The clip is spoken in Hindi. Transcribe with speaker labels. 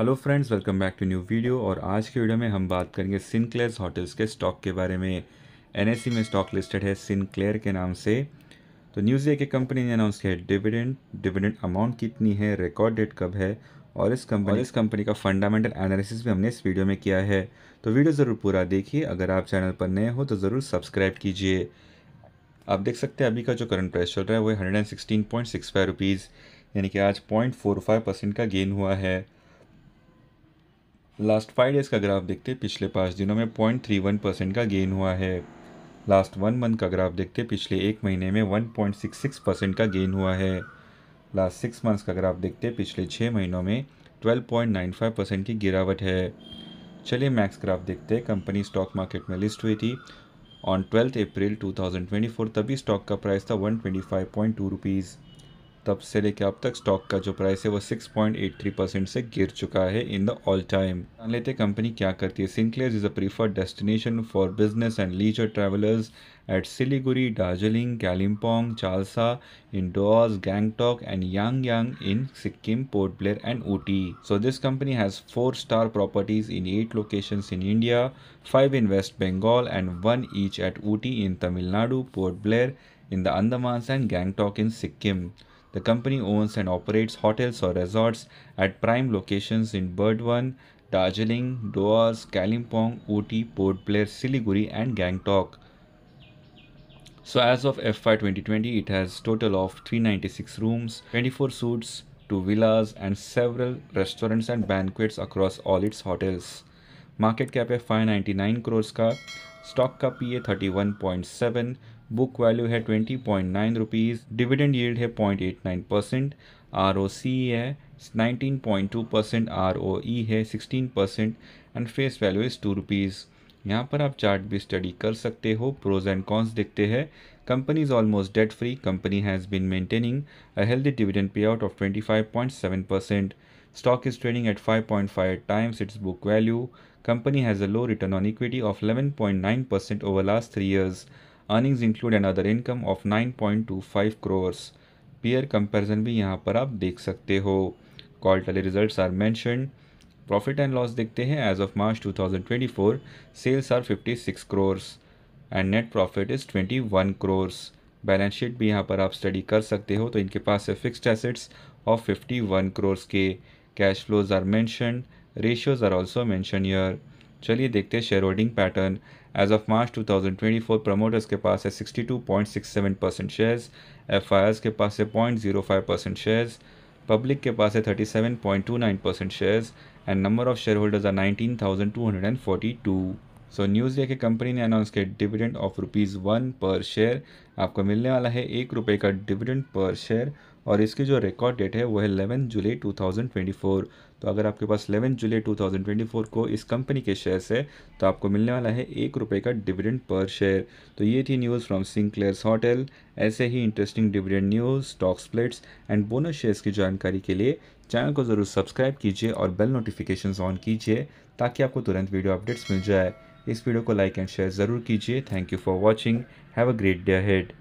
Speaker 1: Hello friends welcome back to new video और आज के वीडियो में हम बात करेंगे सिनक्लेयर होटल्स के स्टॉक के बारे में एनएससी में स्टॉक लिस्टेड है सिनक्लेयर के नाम से तो न्यूज़ ये कंपनी ने अनाउंस किया है डिविडेंड डिविडेंड अमाउंट कितनी है रिकॉर्ड डेट कब है और इस कंपनी इस कंपनी का फंडामेंटल एनालिसिस भी हमने इस वीडियो में किया है तो वीडियो ज़रूर पूरा देखिए अगर आप चैनल पर नए हो तो ज़रूर सब्सक्राइब कीजिए आप देख सकते हैं अभी का जो करंट प्राइस चल रहा है वो hundred and sixteen point six five rupees यानी कि आज पॉइंट फोर फाइव परसेंट का गेन हुआ है लास्ट फाइव डेज़ का ग्राफ देखते पिछले पाँच दिनों में पॉइंट थ्री वन परसेंट का गेन हुआ है लास्ट वन मंथ का ग्राफ देखते पिछले एक महीने में one point six six percent का गेन हुआ है लास्ट सिक्स मंथ्स का ग्राफ देखते पिछले छः महीनों में twelve point nine five percent की गिरावट है चलिए मैक्स ग्राफ देखते हैं कंपनी स्टॉक मार्केट में लिस्ट हुई थी ऑन ट्वेल्थ अप्रैल फोर तभी स्टॉक का प्राइस था one twenty five point two rupees तब से लेकर अब तक स्टॉक का जो प्राइस है वो 6.83 परसेंट से गिर चुका है इन द ऑल टाइम जान लेते कंपनी क्या करती है Sinclair is a preferred destination for business and leisure travellers eight Siliguri Darjeeling Kalimpong चालसा endorse Gangtok and yang Yang in Sikkim port Blair and Ooty so this company has four star properties in eight locations in India five in waste Bengal and one each eight Ooty in Tamil Nadu port Blair in the Andaman and Gangtok in Sikkim The company owns and operates hotels or resorts at prime locations in Burdwan, Darjeeling, Doars, Kalimpong, Ooty, Port Blair, Siliguri and Gangtok. So as of FY 2020, it has total of 396 rooms, 24 suites, 2 villas and several restaurants and banquets across all its hotels. Market cap है 599 crores का, stock ka PA 31.7, book value है twenty point nine rupees dividend yield है point eight nine percent R O C है nineteen point two percent R O E है sixteen percent and face value is two rupees यहाँ पर आप चार्ट भी स्टडी कर सकते हो प्रोज एंड कॉन्स देखते हैं company is almost debt free company has been maintaining a healthy dividend pay out of twenty five point seven percent point five times its book value company has a low return on equity of eleven point nine percent over last three years earnings include and other income of nine point two five crores peer comparison भी यहाँ पर आप देख सकते हो quarterly result are mention profit and loss देखते हैं as of March two thousand twenty four sales are fifty six crores and net profit is twenty one crores balance sheet भी यहाँ पर आप स्टडी कर सकते हो तो इनके पास है fixed assets of fifty one crores के cash flows are mention ratios are also mention यर चलिए देखते हैं share holding pattern as of March 2024 promoters के पास है 62.67 परसेंट शेयर्स एफ के पास है 0.05 परसेंट शेयर्स पब्लिक के पास है 37.29 percent shares and number of share holders are 19,242 so news day के कंपनी ने अनाउंस किया डिविडेंड ऑफ रुपीज़ वन पर शेयर आपको मिलने वाला है एक रुपये का डिविडेंड पर शेयर और इसकी जो रिकॉर्ड डेट है वो है एलेवन जुलाई 2024 तो अगर आपके पास एलेवन जुलाई 2024 को इस कंपनी के शेयर्स है तो आपको मिलने वाला है एक रुपये का डिविडेंड पर शेयर तो ये थी न्यूज़ फ्रॉम सिंक्लेयर्स होटल ऐसे ही interesting dividend news stock splits and bonus shares की जानकारी के लिए चैनल को ज़रूर सब्सक्राइब कीजिए और बेल नोटिफिकेशन ऑन कीजिए ताकि आपको तुरंत वीडियो अपडेट्स मिल जाए इस वीडियो को लाइक एंड शेयर ज़रूर कीजिए thank you for watching have a great day head